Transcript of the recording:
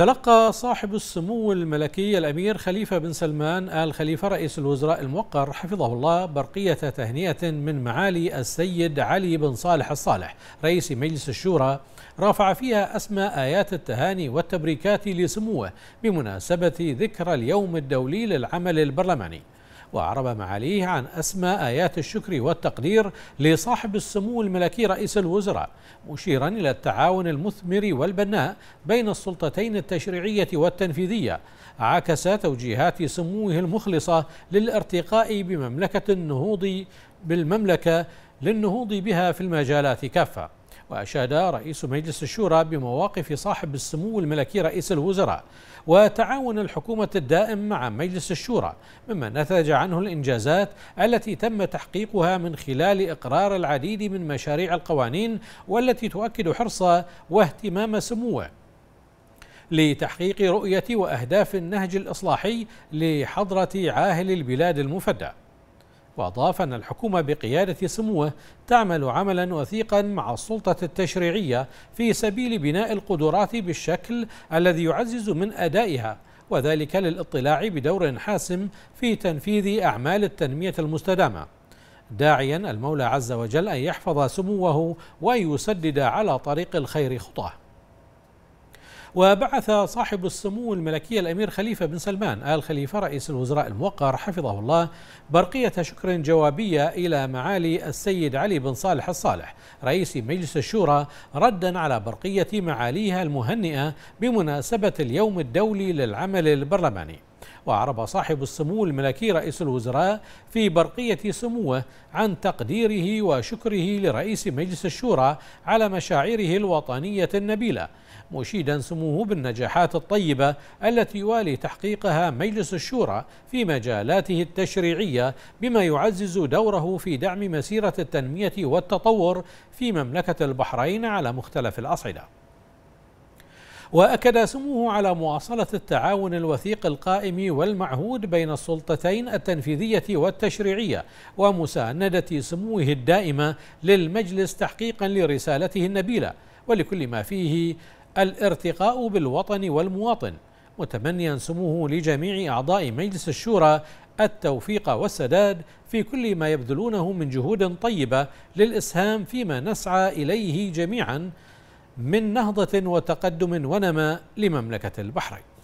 تلقى صاحب السمو الملكي الأمير خليفة بن سلمان آل خليفة رئيس الوزراء الموقر حفظه الله برقية تهنئة من معالي السيد علي بن صالح الصالح رئيس مجلس الشورى رافع فيها أسماء آيات التهاني والتبريكات لسموه بمناسبة ذكرى اليوم الدولي للعمل البرلماني وأعرب معاليه عن أسمى آيات الشكر والتقدير لصاحب السمو الملكي رئيس الوزراء مشيرا إلى التعاون المثمر والبناء بين السلطتين التشريعية والتنفيذية عكس توجيهات سموه المخلصة للارتقاء بمملكة النهوض بالمملكة للنهوض بها في المجالات كافة وأشاد رئيس مجلس الشورى بمواقف صاحب السمو الملكي رئيس الوزراء وتعاون الحكومة الدائم مع مجلس الشورى مما نتج عنه الإنجازات التي تم تحقيقها من خلال إقرار العديد من مشاريع القوانين والتي تؤكد حرص واهتمام سموه لتحقيق رؤية وأهداف النهج الإصلاحي لحضرة عاهل البلاد المفدى وأضاف أن الحكومة بقيادة سموه تعمل عملا وثيقا مع السلطة التشريعية في سبيل بناء القدرات بالشكل الذي يعزز من أدائها وذلك للاطلاع بدور حاسم في تنفيذ أعمال التنمية المستدامة داعيا المولى عز وجل أن يحفظ سموه وأن يسدد على طريق الخير خطاه وبعث صاحب السمو الملكي الأمير خليفة بن سلمان آل خليفة رئيس الوزراء الموقر حفظه الله برقية شكر جوابية إلى معالي السيد علي بن صالح الصالح رئيس مجلس الشورى ردا على برقية معاليها المهنئة بمناسبة اليوم الدولي للعمل البرلماني وأعرب صاحب السمو الملكي رئيس الوزراء في برقية سموه عن تقديره وشكره لرئيس مجلس الشورى على مشاعره الوطنية النبيلة مشيدا سموه بالنجاحات الطيبة التي يوالي تحقيقها مجلس الشورى في مجالاته التشريعية بما يعزز دوره في دعم مسيرة التنمية والتطور في مملكة البحرين على مختلف الأصعدة وأكد سموه على مواصلة التعاون الوثيق القائم والمعهود بين السلطتين التنفيذية والتشريعية ومساندة سموه الدائمة للمجلس تحقيقا لرسالته النبيلة ولكل ما فيه الارتقاء بالوطن والمواطن متمنيا سموه لجميع أعضاء مجلس الشورى التوفيق والسداد في كل ما يبذلونه من جهود طيبة للإسهام فيما نسعى إليه جميعا من نهضة وتقدم ونماء لمملكة البحرين